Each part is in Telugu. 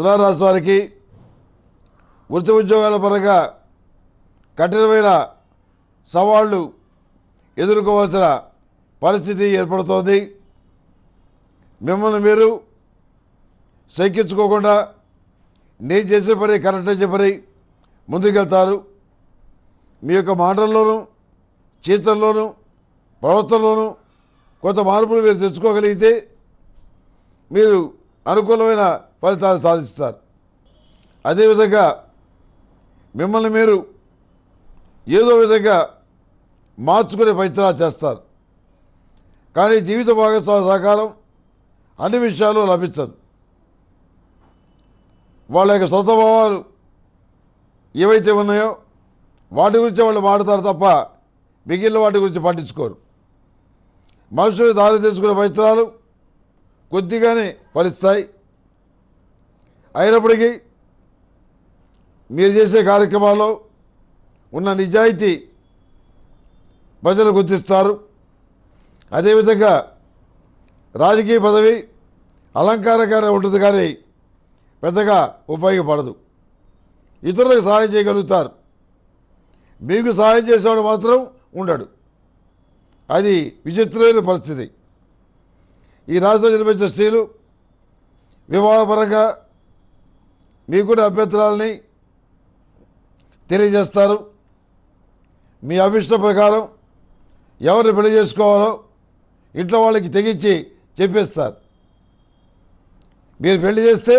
తులారాశి వారికి వృత్తి ఉద్యోగాల పరంగా కఠినమైన సవాళ్ళు ఎదుర్కోవాల్సిన పరిస్థితి ఏర్పడుతోంది మిమ్మల్ని మీరు సైకించుకోకుండా నేను చేసే పని కరెక్ట్ చేసే పని ముందుకెళ్తారు మీ యొక్క మాటల్లోనూ చేతల్లోనూ ప్రవర్తనలోనూ కొంత మార్పులు మీరు తెచ్చుకోగలిగితే మీరు అనుకూలమైన ఫలితాలు సాధిస్తారు అదేవిధంగా మిమ్మల్ని మీరు ఏదో విధంగా మార్చుకునే ప్రయత్నాలు చేస్తారు కానీ జీవిత భాగస్వామి సహకారం అన్ని విషయాలు లభించదు వాళ్ళ యొక్క సొంత భావాలు ఏవైతే ఉన్నాయో వాటి గురించి వాళ్ళు మాడతారు తప్ప మిగిలిన వాటి గురించి పట్టించుకోరు మనుషులు దారి తీసుకునే ప్రయత్నాలు కొద్దిగానే ఫలిస్తాయి అయినప్పటికీ మీరు చేసే కార్యక్రమాల్లో ఉన్న నిజాయితీ ప్రజలు గుర్తిస్తారు అదేవిధంగా రాజకీయ పదవి అలంకారంగానే ఉంటుంది కానీ పెద్దగా ఉపయోగపడదు ఇతరులకు సహాయం చేయగలుగుతారు మీకు సహాయం చేసేవాడు మాత్రం ఉండడు అది విచిత్రమైన పరిస్థితి ఈ రాష్ట్రంలో జన్మించిన స్త్రీలు వివాహపరంగా మీ కూడా అభ్యంతరాలని తెలియజేస్తారు మీ అభిష్ట ప్రకారం ఎవరిని పెళ్లి చేసుకోవాలో ఇంట్లో వాళ్ళకి తెగించి చెప్పేస్తారు మీరు పెళ్లి చేస్తే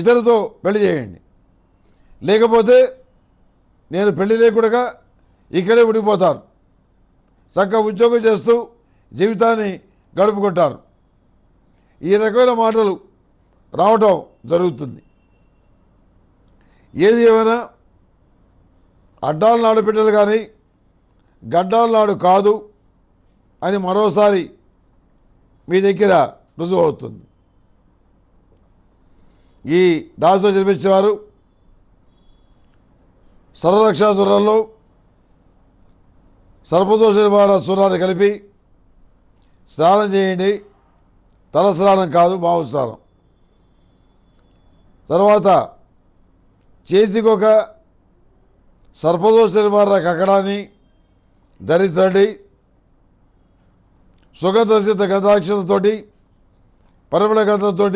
ఇతరుతో పెళ్లి చేయండి లేకపోతే నేను పెళ్లి లేకుండా ఇక్కడే ఉండిపోతారు చక్కగా ఉద్యోగం చేస్తూ జీవితాన్ని గడుపుకుంటారు ఈ రకమైన మాటలు రావటం జరుగుతుంది ఏది ఏమైనా అడ్డాల నాడు బిడ్డలు కానీ గడ్డాల నాడు కాదు అని మరోసారి మీ దగ్గర రుజువు అవుతుంది ఈ దాసో జన్మించేవారు సర్వరక్షా సురంలో సర్పదోష నిర్మాణ సూరాన్ని కలిపి స్నానం చేయండి తల స్నానం కాదు మాము స్నానం తర్వాత చేతికొక సర్పదోష నివారణ కక్కడాన్ని ధరించండి సుగంధసిద్ధ గంధాక్షరంతో పరిమళ గంధంతో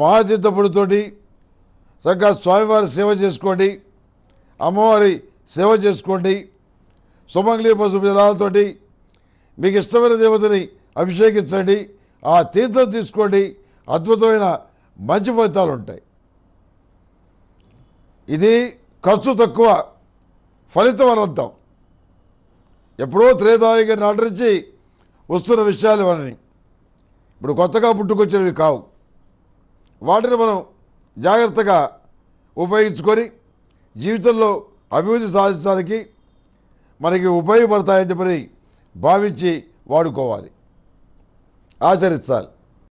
మహాతీర్థపుడితో చక్కగా స్వామివారి సేవ చేసుకోండి అమ్మవారి సేవ చేసుకోండి సుమంగళి పసుపు జలాలతో మీకు ఇష్టమైన దేవతని అభిషేకించండి ఆ తీర్థం తీసుకోండి అద్భుతమైన మంచి ఫలితాలు ఉంటాయి ఇది ఖర్చు తక్కువ ఫలితం అనర్థం ఎప్పుడో త్రేదాయుగ నాటి నుంచి వస్తున్న విషయాలు ఇవన్నీ ఇప్పుడు కొత్తగా పుట్టుకొచ్చినవి కావు వాటిని మనం జాగ్రత్తగా ఉపయోగించుకొని జీవితంలో అభివృద్ధి సాధించడానికి మనకి ఉపయోగపడతాయని చెప్పని భావించి వాడుకోవాలి ఆచరించాలి